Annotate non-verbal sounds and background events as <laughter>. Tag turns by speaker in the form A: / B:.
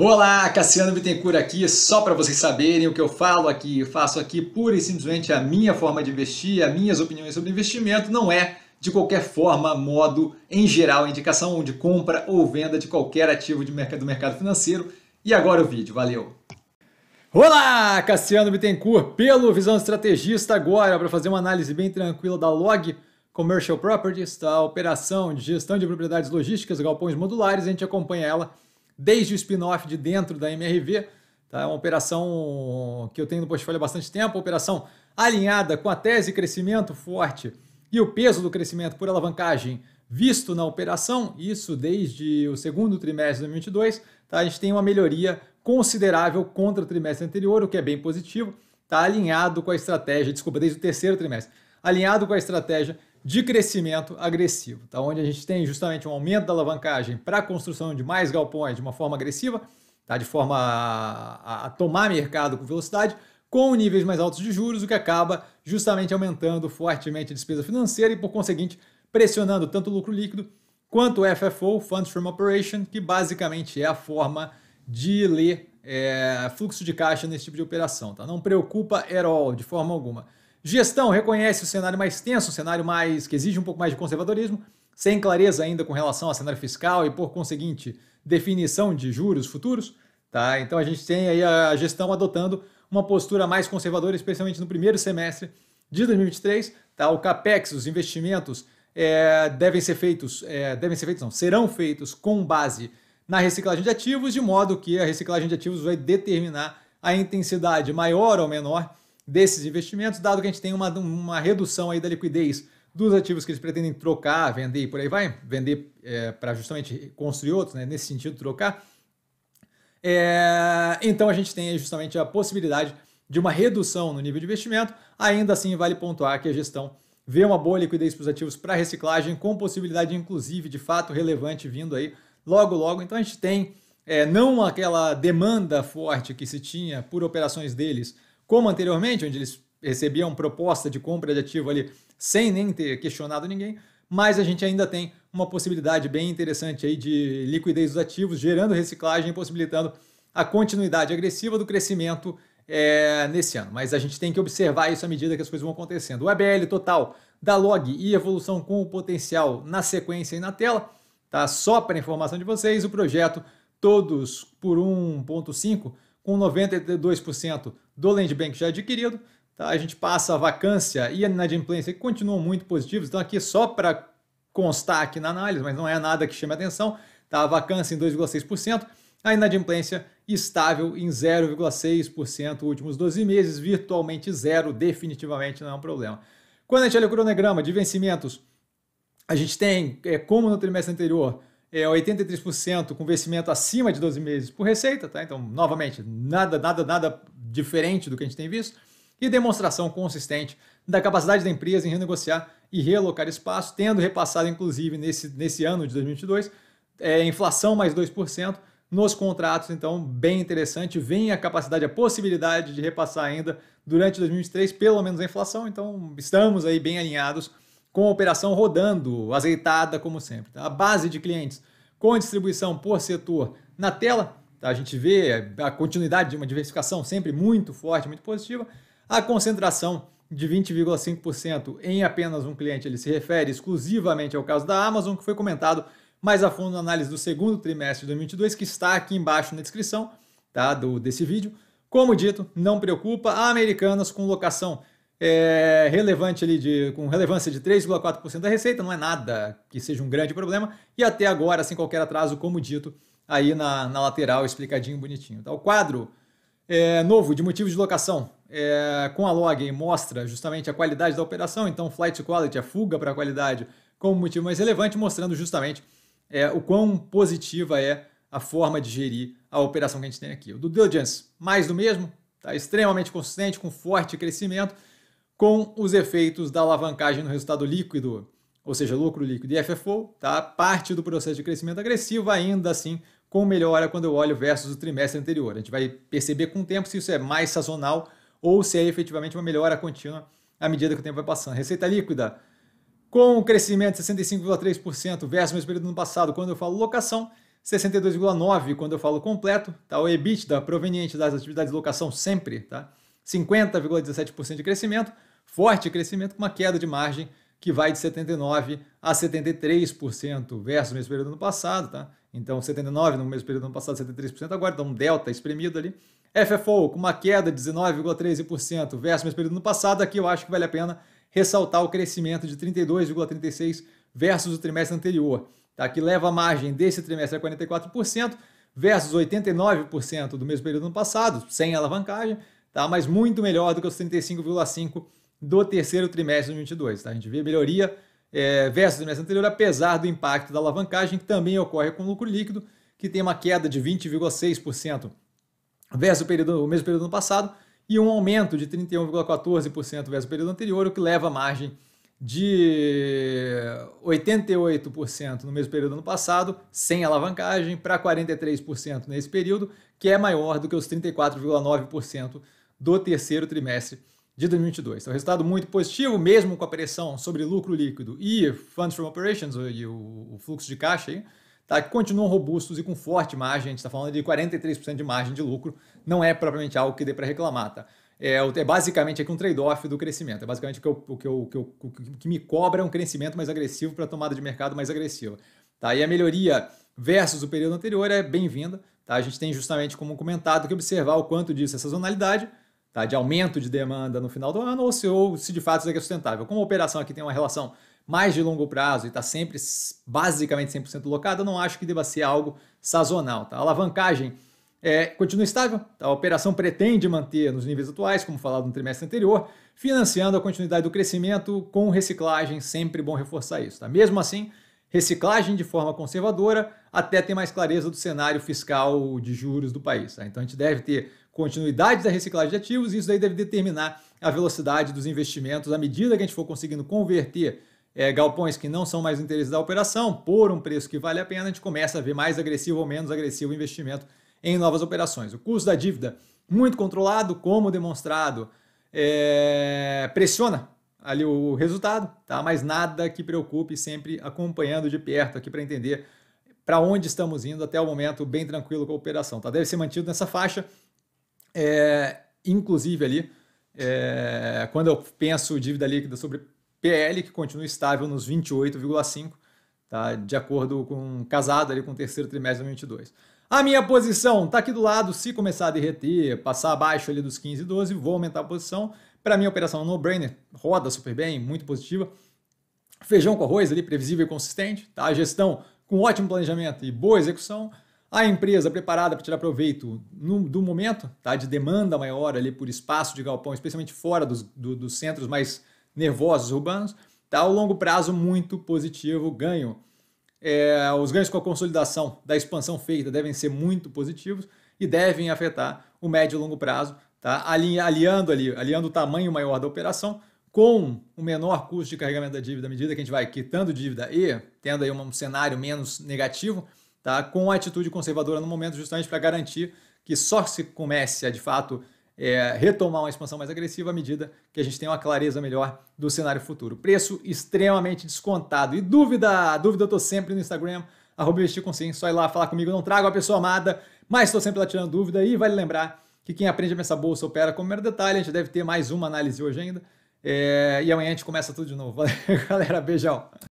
A: Olá, Cassiano Bittencourt aqui, só para vocês saberem o que eu falo aqui, eu faço aqui pura e simplesmente a minha forma de investir, as minhas opiniões sobre investimento, não é de qualquer forma, modo, em geral, indicação de compra ou venda de qualquer ativo de mercado, do mercado financeiro. E agora o vídeo, valeu! Olá, Cassiano Bittencourt, pelo Visão Estrategista agora, para fazer uma análise bem tranquila da Log Commercial Properties, da tá? operação de gestão de propriedades logísticas, galpões modulares, a gente acompanha ela desde o spin-off de dentro da MRV. Tá? É uma operação que eu tenho no portfólio há bastante tempo, operação alinhada com a tese crescimento forte e o peso do crescimento por alavancagem visto na operação, isso desde o segundo trimestre de 2022, tá? a gente tem uma melhoria considerável contra o trimestre anterior, o que é bem positivo, está alinhado com a estratégia, desculpa, desde o terceiro trimestre, alinhado com a estratégia de crescimento agressivo, tá? onde a gente tem justamente um aumento da alavancagem para a construção de mais galpões de uma forma agressiva, tá? de forma a, a tomar mercado com velocidade, com níveis mais altos de juros, o que acaba justamente aumentando fortemente a despesa financeira e, por conseguinte, pressionando tanto o lucro líquido quanto o FFO, Funds from Operation, que basicamente é a forma de ler é, fluxo de caixa nesse tipo de operação. Tá? Não preocupa at all, de forma alguma. Gestão reconhece o cenário mais tenso, o cenário mais que exige um pouco mais de conservadorismo, sem clareza ainda com relação ao cenário fiscal e, por conseguinte, definição de juros futuros. Tá? Então a gente tem aí a gestão adotando uma postura mais conservadora, especialmente no primeiro semestre de 2023. Tá? O CAPEX, os investimentos, é, devem ser feitos, é, devem ser feitos, não, serão feitos com base na reciclagem de ativos, de modo que a reciclagem de ativos vai determinar a intensidade maior ou menor desses investimentos, dado que a gente tem uma, uma redução aí da liquidez dos ativos que eles pretendem trocar, vender e por aí vai, vender é, para justamente construir outros, né, nesse sentido, trocar. É, então a gente tem justamente a possibilidade de uma redução no nível de investimento. Ainda assim, vale pontuar que a gestão vê uma boa liquidez para os ativos para reciclagem, com possibilidade, inclusive, de fato relevante vindo aí logo, logo. Então a gente tem é, não aquela demanda forte que se tinha por operações deles como anteriormente, onde eles recebiam proposta de compra de ativo ali sem nem ter questionado ninguém, mas a gente ainda tem uma possibilidade bem interessante aí de liquidez dos ativos, gerando reciclagem e possibilitando a continuidade agressiva do crescimento é, nesse ano. Mas a gente tem que observar isso à medida que as coisas vão acontecendo. O EBL total da log e evolução com o potencial na sequência e na tela, tá? Só para informação de vocês, o projeto todos por 1.5 com 92% do land bank já adquirido. Tá? A gente passa a vacância e a inadimplência que continuam muito positivos. Então, aqui só para constar aqui na análise, mas não é nada que chame atenção. Tá? A vacância em 2,6%, a inadimplência estável em 0,6% últimos 12 meses, virtualmente zero, definitivamente não é um problema. Quando a gente olha o cronograma de vencimentos, a gente tem, é, como no trimestre anterior, é, 83% com vencimento acima de 12 meses por receita, tá? Então, novamente, nada, nada, nada diferente do que a gente tem visto. E demonstração consistente da capacidade da empresa em renegociar e realocar espaço, tendo repassado, inclusive, nesse, nesse ano de 2022, é, inflação mais 2% nos contratos. Então, bem interessante. Vem a capacidade, a possibilidade de repassar ainda durante 2023, pelo menos a inflação. Então, estamos aí bem alinhados com a operação rodando, azeitada como sempre. Tá? A base de clientes com distribuição por setor na tela, tá? a gente vê a continuidade de uma diversificação sempre muito forte, muito positiva. A concentração de 20,5% em apenas um cliente, ele se refere exclusivamente ao caso da Amazon, que foi comentado mais a fundo na análise do segundo trimestre de 2022, que está aqui embaixo na descrição tá? do, desse vídeo. Como dito, não preocupa, a Americanas com locação é, relevante ali de, com relevância de 3,4% da receita, não é nada que seja um grande problema, e até agora, sem qualquer atraso, como dito, aí na, na lateral, explicadinho, bonitinho. Tá? O quadro é, novo de motivos de locação é, com a log mostra justamente a qualidade da operação, então flight quality, a é fuga para a qualidade, como motivo mais relevante, mostrando justamente é, o quão positiva é a forma de gerir a operação que a gente tem aqui. O do diligence, mais do mesmo, tá extremamente consistente, com forte crescimento, com os efeitos da alavancagem no resultado líquido, ou seja, lucro líquido e FFO, tá? parte do processo de crescimento agressivo, ainda assim com melhora quando eu olho versus o trimestre anterior. A gente vai perceber com o tempo se isso é mais sazonal ou se é efetivamente uma melhora contínua à medida que o tempo vai passando. Receita líquida, com o crescimento de 65,3% versus o mesmo período do ano passado, quando eu falo locação, 62,9% quando eu falo completo, tá? o EBITDA proveniente das atividades de locação sempre, tá? 50,17% de crescimento, forte crescimento com uma queda de margem que vai de 79% a 73% versus o mesmo período do ano passado, tá? Então, 79% no mesmo período do ano passado, 73% agora, então um delta espremido ali. FFO com uma queda de 19,13% versus o mesmo período do ano passado, aqui eu acho que vale a pena ressaltar o crescimento de 32,36% versus o trimestre anterior, tá? que leva a margem desse trimestre a 44% versus 89% do mesmo período no ano passado, sem alavancagem, tá? mas muito melhor do que os 35,5% do terceiro trimestre de 2022. Tá? A gente vê melhoria é, versus o trimestre anterior, apesar do impacto da alavancagem, que também ocorre com o lucro líquido, que tem uma queda de 20,6% versus o, período, o mesmo período do ano passado e um aumento de 31,14% versus o período anterior, o que leva a margem de 88% no mesmo período do ano passado, sem alavancagem, para 43% nesse período, que é maior do que os 34,9% do terceiro trimestre de 2022. Então, resultado muito positivo, mesmo com a pressão sobre lucro líquido e funds from operations, e o, o fluxo de caixa, aí, tá, que continuam robustos e com forte margem. A gente está falando de 43% de margem de lucro, não é propriamente algo que dê para reclamar. Tá? É, é basicamente aqui um trade-off do crescimento. É basicamente o que, eu, o, que eu, o, que eu, o que me cobra é um crescimento mais agressivo para tomada de mercado mais agressiva. Tá? E a melhoria versus o período anterior é bem-vinda. Tá? A gente tem justamente como comentado que observar o quanto disso é sazonalidade tá? de aumento de demanda no final do ano, ou se, ou se de fato isso aqui é sustentável. Como a operação aqui tem uma relação mais de longo prazo e está sempre basicamente 100% locada, eu não acho que deva ser algo sazonal. Tá? A alavancagem é, continua estável, tá? a operação pretende manter nos níveis atuais, como falado no trimestre anterior, financiando a continuidade do crescimento com reciclagem, sempre bom reforçar isso. Tá? Mesmo assim, reciclagem de forma conservadora até ter mais clareza do cenário fiscal de juros do país. Tá? Então a gente deve ter continuidade da reciclagem de ativos e isso aí deve determinar a velocidade dos investimentos à medida que a gente for conseguindo converter é, galpões que não são mais interesses da operação por um preço que vale a pena, a gente começa a ver mais agressivo ou menos agressivo investimento em novas operações. O custo da dívida muito controlado, como demonstrado, é, pressiona ali o resultado, tá? Mas nada que preocupe, sempre acompanhando de perto aqui para entender para onde estamos indo até o momento, bem tranquilo com a operação, tá? Deve ser mantido nessa faixa, é, inclusive ali, é, quando eu penso dívida líquida sobre PL, que continua estável nos 28,5, tá? De acordo com casado ali com o terceiro trimestre de 2022. A minha posição está aqui do lado. Se começar a derreter, passar abaixo ali dos 15, 12, vou aumentar a posição. Para mim, a operação é no-brainer roda super bem, muito positiva. Feijão com arroz ali, previsível e consistente. Tá? A gestão com ótimo planejamento e boa execução. A empresa preparada para tirar proveito no, do momento, tá? de demanda maior ali por espaço de galpão, especialmente fora dos, do, dos centros mais nervosos urbanos. Tá? O longo prazo muito positivo, ganho. É, os ganhos com a consolidação da expansão feita devem ser muito positivos e devem afetar o médio e longo prazo tá? aliando ali, aliando o tamanho maior da operação com o menor custo de carregamento da dívida, à medida que a gente vai quitando dívida e tendo aí um cenário menos negativo, tá? com a atitude conservadora no momento, justamente para garantir que só se comece a, de fato, é, retomar uma expansão mais agressiva à medida que a gente tem uma clareza melhor do cenário futuro. Preço extremamente descontado. E dúvida, dúvida eu tô sempre no Instagram, arroba investir só ir lá falar comigo, não trago a pessoa amada, mas estou sempre lá tirando dúvida e vale lembrar que quem aprende a pensar bolsa opera como mero detalhe. A gente deve ter mais uma análise hoje ainda. É, e amanhã a gente começa tudo de novo. <laughs> Valeu, galera. Beijão.